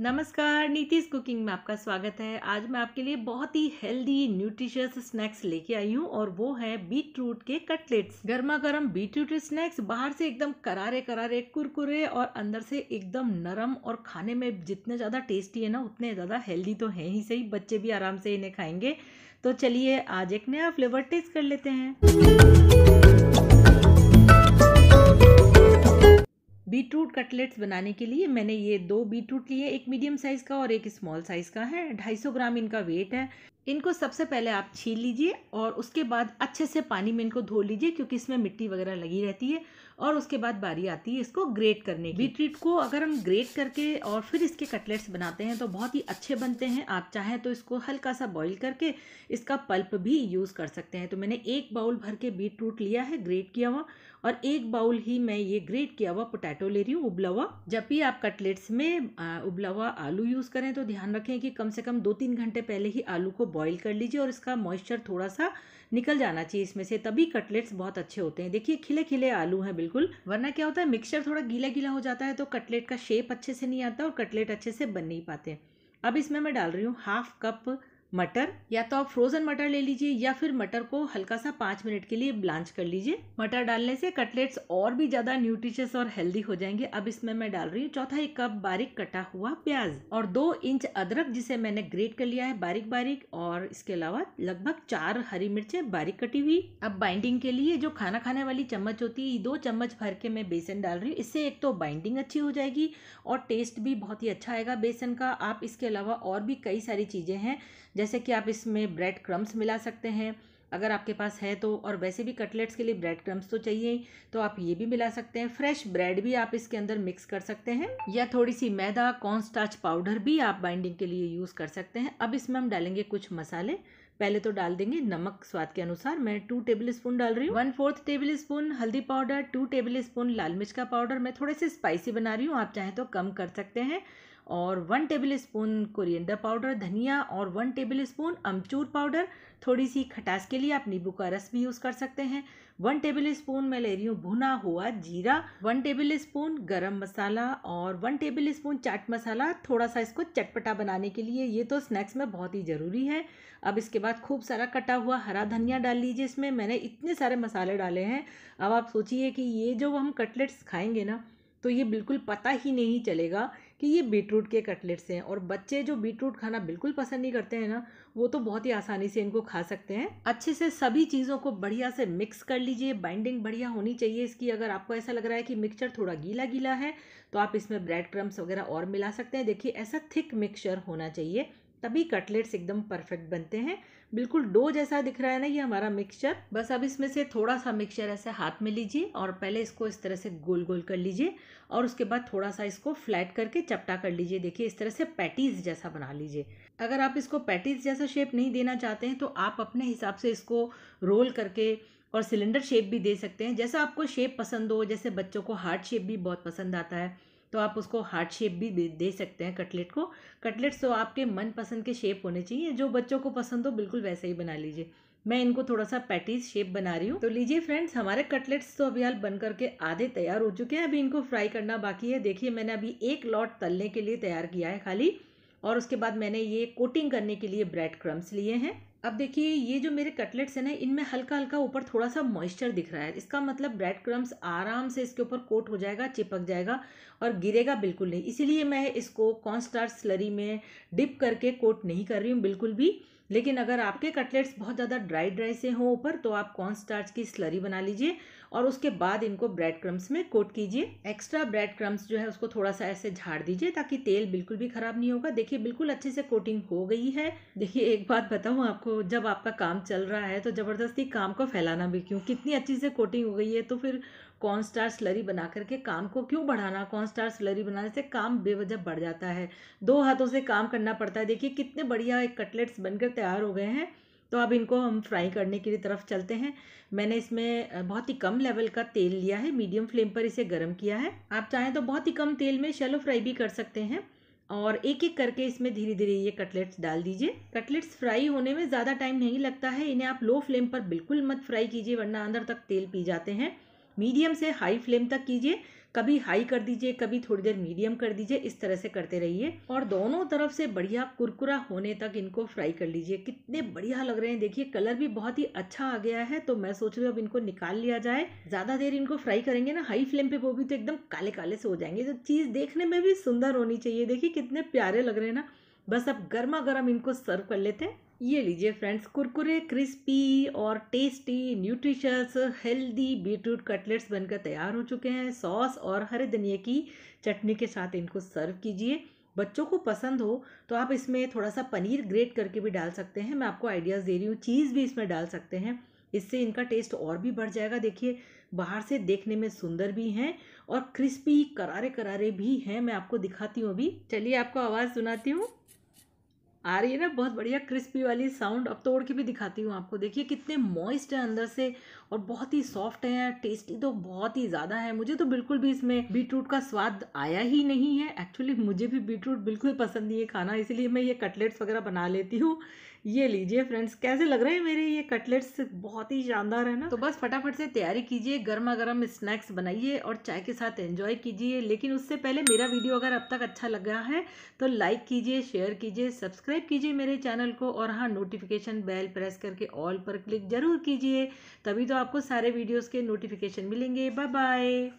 नमस्कार नीतीश कुकिंग में आपका स्वागत है आज मैं आपके लिए बहुत ही हेल्दी न्यूट्रिशियस स्नैक्स लेके आई हूँ और वो है बीट रूट के कटलेट्स गर्मा गर्म बीट रूट स्नैक्स बाहर से एकदम करारे करारे कुरकुरे और अंदर से एकदम नरम और खाने में जितने ज़्यादा टेस्टी है ना उतने ज़्यादा हेल्दी तो है ही सही बच्चे भी आराम से इन्हें खाएंगे तो चलिए आज एक नया फ्लेवर टेस्ट कर लेते हैं कटलेट्स बनाने के लिए मैंने ये दो बीटरूट लिए एक मीडियम साइज़ का और एक स्मॉल साइज़ का है ढाई सौ ग्राम इनका वेट है इनको सबसे पहले आप छील लीजिए और उसके बाद अच्छे से पानी में इनको धो लीजिए क्योंकि इसमें मिट्टी वगैरह लगी रहती है और उसके बाद बारी आती है इसको ग्रेट करने की बीटरीट को अगर हम ग्रेट करके और फिर इसके कटलेट्स बनाते हैं तो बहुत ही अच्छे बनते हैं आप चाहें तो इसको हल्का सा बॉईल करके इसका पल्प भी यूज़ कर सकते हैं तो मैंने एक बाउल भर के बीटरूट लिया है ग्रेट किया हुआ और एक बाउल ही मैं ये ग्रेट किया हुआ पोटैटो ले रही हूँ उबला हुआ जब भी आप कटलेट्स में उबला हुआ आलू यूज़ करें तो ध्यान रखें कि कम से कम दो तीन घंटे पहले ही आलू को बॉईल कर लीजिए और इसका मॉइस्चर थोड़ा सा निकल जाना चाहिए इसमें से तभी कटलेट्स बहुत अच्छे होते हैं देखिए खिले खिले आलू हैं बिल्कुल वरना क्या होता है मिक्सचर थोड़ा गीला गीला हो जाता है तो कटलेट का शेप अच्छे से नहीं आता और कटलेट अच्छे से बन नहीं पाते अब इसमें मैं डाल रही हूँ हाफ कप मटर या तो आप फ्रोज़न मटर ले लीजिए या फिर मटर को हल्का सा पाँच मिनट के लिए ब्लांच कर लीजिए मटर डालने से कटलेट्स और भी ज़्यादा न्यूट्रिशियस और हेल्दी हो जाएंगे अब इसमें मैं डाल रही हूँ चौथा एक कप बारीक कटा हुआ प्याज और दो इंच अदरक जिसे मैंने ग्रेट कर लिया है बारीक बारीक और इसके अलावा लगभग चार हरी मिर्चें बारीक कटी हुई अब बाइंडिंग के लिए जो खाना खाने वाली चम्मच होती है दो चम्मच भर के मैं बेसन डाल रही हूँ इससे एक तो बाइंडिंग अच्छी हो जाएगी और टेस्ट भी बहुत ही अच्छा आएगा बेसन का आप इसके अलावा और भी कई सारी चीज़ें हैं जैसे कि आप इसमें ब्रेड क्रम्स मिला सकते हैं अगर आपके पास है तो और वैसे भी कटलेट्स के लिए ब्रेड क्रम्स तो चाहिए तो आप ये भी मिला सकते हैं फ्रेश ब्रेड भी आप इसके अंदर मिक्स कर सकते हैं या थोड़ी सी मैदा कॉर्नस्टार्च पाउडर भी आप बाइंडिंग के लिए यूज़ कर सकते हैं अब इसमें हम डालेंगे कुछ मसाले पहले तो डाल देंगे नमक स्वाद के अनुसार मैं टू टेबल स्पून डाल रही हूँ वन फोर्थ टेबल स्पून हल्दी पाउडर टू टेबल स्पून लाल मिर्च का पाउडर मैं थोड़े से स्पाइसी बना रही हूँ आप चाहें तो कम कर सकते हैं और one tablespoon coriander powder धनिया और वन टेबल स्पून अमचूर पाउडर थोड़ी सी खटास के लिए आप नींबू का रस भी यूज़ कर सकते हैं वन टेबल स्पून मैं ले रही हूँ भुना हुआ जीरा वन टेबल स्पून गर्म मसाला और वन टेबल स्पून चाट मसाला थोड़ा सा इसको चटपटा बनाने के लिए ये तो स्नैक्स में बहुत ही ज़रूरी है अब इसके बाद खूब सारा कटा हुआ हरा धनिया डाल लीजिए इसमें मैंने इतने सारे मसाले डाले हैं अब आप सोचिए कि ये जो हम कटलेट्स खाएंगे ना तो ये बिल्कुल पता ही नहीं चलेगा कि ये बीटरूट के कटलेट्स हैं और बच्चे जो बीटरूट खाना बिल्कुल पसंद नहीं करते हैं ना वो तो बहुत ही आसानी से इनको खा सकते हैं अच्छे से सभी चीज़ों को बढ़िया से मिक्स कर लीजिए बाइंडिंग बढ़िया होनी चाहिए इसकी अगर आपको ऐसा लग रहा है कि मिक्सचर थोड़ा गीला गीला है तो आप इसमें ब्रेड क्रम्स वगैरह और मिला सकते हैं देखिए ऐसा थिक मिक्सचर होना चाहिए तभी कटलेट्स एकदम परफेक्ट बनते हैं बिल्कुल डो जैसा दिख रहा है ना ये हमारा मिक्सचर बस अब इसमें से थोड़ा सा मिक्सचर ऐसे हाथ में लीजिए और पहले इसको इस तरह से गोल गोल कर लीजिए और उसके बाद थोड़ा सा इसको फ्लैट करके चपटा कर लीजिए देखिए इस तरह से पैटीज जैसा बना लीजिए अगर आप इसको पैटीज जैसा शेप नहीं देना चाहते हैं तो आप अपने हिसाब से इसको रोल करके और सिलेंडर शेप भी दे सकते हैं जैसा आपको शेप पसंद हो जैसे बच्चों को हार्ट शेप भी बहुत पसंद आता है तो आप उसको हार्ट शेप भी दे सकते हैं कटलेट को कटलेट्स तो आपके मनपसंद के शेप होने चाहिए जो बच्चों को पसंद हो बिल्कुल वैसे ही बना लीजिए मैं इनको थोड़ा सा पैटीज शेप बना रही हूँ तो लीजिए फ्रेंड्स हमारे कटलेट्स तो अभी हाल बन करके आधे तैयार हो चुके हैं अभी इनको फ्राई करना बाकी है देखिए मैंने अभी एक लॉट तलने के लिए तैयार किया है खाली और उसके बाद मैंने ये कोटिंग करने के लिए ब्रेड क्रम्स लिए हैं अब देखिए ये जो मेरे कटलेट्स हैं ना इनमें हल्का हल्का ऊपर थोड़ा सा मॉइस्चर दिख रहा है इसका मतलब ब्रेड क्रम्स आराम से इसके ऊपर कोट हो जाएगा चिपक जाएगा और गिरेगा बिल्कुल नहीं इसीलिए मैं इसको कॉन्स्टार स्लरी में डिप करके कोट नहीं कर रही हूँ बिल्कुल भी लेकिन अगर आपके कटलेट्स बहुत ज़्यादा ड्राई ड्राई से हों ऊपर तो आप कॉन्स्टार्च की स्लरी बना लीजिए और उसके बाद इनको ब्रेड क्रम्स में कोट कीजिए एक्स्ट्रा ब्रेड क्रम्स जो है उसको थोड़ा सा ऐसे झाड़ दीजिए ताकि तेल बिल्कुल भी ख़राब नहीं होगा देखिए बिल्कुल अच्छे से कोटिंग हो गई है देखिए एक बात बताऊँ आपको जब आपका काम चल रहा है तो ज़बरदस्ती काम को फैलाना भी क्यों कितनी अच्छी से कोटिंग हो गई है तो फिर कॉर्न स्टार स्लरी बना करके काम को क्यों बढ़ाना कॉर्न स्टार स्लरी बनाने से काम बेवजह बढ़ जाता है दो हाथों से काम करना पड़ता है देखिए कितने बढ़िया एक कटलेट्स बनकर तैयार हो गए हैं तो अब इनको हम फ्राई करने की तरफ चलते हैं मैंने इसमें बहुत ही कम लेवल का तेल लिया है मीडियम फ्लेम पर इसे गर्म किया है आप चाहें तो बहुत ही कम तेल में शैलो फ्राई भी कर सकते हैं और एक एक करके इसमें धीरे धीरे ये कटलेट्स डाल दीजिए कटलेट्स फ्राई होने में ज़्यादा टाइम नहीं लगता है इन्हें आप लो फ्लेम पर बिल्कुल मत फ्राई कीजिए वरना अंदर तक तेल पी जाते हैं मीडियम से हाई फ्लेम तक कीजिए कभी हाई कर दीजिए कभी थोड़ी देर मीडियम कर दीजिए इस तरह से करते रहिए और दोनों तरफ से बढ़िया कुरकुरा होने तक इनको फ्राई कर लीजिए कितने बढ़िया लग रहे हैं देखिए कलर भी बहुत ही अच्छा आ गया है तो मैं सोच रही हूँ अब इनको निकाल लिया जाए ज़्यादा देर इनको फ्राई करेंगे ना हाई फ्लेम पे वो भी तो एकदम काले काले से हो जाएंगे तो चीज़ देखने में भी सुंदर होनी चाहिए देखिए कितने प्यारे लग रहे हैं ना बस अब गर्मा गर्म इनको सर्व कर लेते हैं ये लीजिए फ्रेंड्स कुरकुरे क्रिस्पी और tasty nutritious healthy beetroot cutlets बनकर तैयार हो चुके हैं सॉस और हरे धनिया की चटनी के साथ इनको सर्व कीजिए बच्चों को पसंद हो तो आप इसमें थोड़ा सा पनीर ग्रेट करके भी डाल सकते हैं मैं आपको आइडियाज़ दे रही हूँ चीज़ भी इसमें डाल सकते हैं इससे इनका टेस्ट और भी बढ़ जाएगा देखिए बाहर से देखने में सुंदर भी हैं और क्रिस्पी करारे करारे भी हैं मैं आपको दिखाती हूँ अभी चलिए आपको आवाज़ सुनाती हूँ आ रही है ना बहुत बढ़िया क्रिस्पी वाली साउंड अब तोड़ के भी दिखाती हूँ आपको देखिए कितने मॉइस्ट है अंदर से और बहुत ही सॉफ्ट है टेस्टी तो बहुत ही ज़्यादा है मुझे तो बिल्कुल भी इसमें बीटरूट का स्वाद आया ही नहीं है एक्चुअली मुझे भी बीटरूट बिल्कुल पसंद नहीं है खाना इसलिए मैं ये कटलेट्स वगैरह बना लेती हूँ ये लीजिए फ्रेंड्स कैसे लग रहे हैं मेरे ये कटलेट्स बहुत ही शानदार है ना तो बस फटाफट से तैयारी कीजिए गर्मा गर्म स्नैक्स बनाइए और चाय के साथ एंजॉय कीजिए लेकिन उससे पहले मेरा वीडियो अगर अब तक अच्छा लग रहा है तो लाइक कीजिए शेयर कीजिए सब्सक्राइब सब्सक्राइब कीजिए मेरे चैनल को और हाँ नोटिफिकेशन बेल प्रेस करके ऑल पर क्लिक जरूर कीजिए तभी तो आपको सारे वीडियोज़ के नोटिफिकेशन मिलेंगे बाय बाय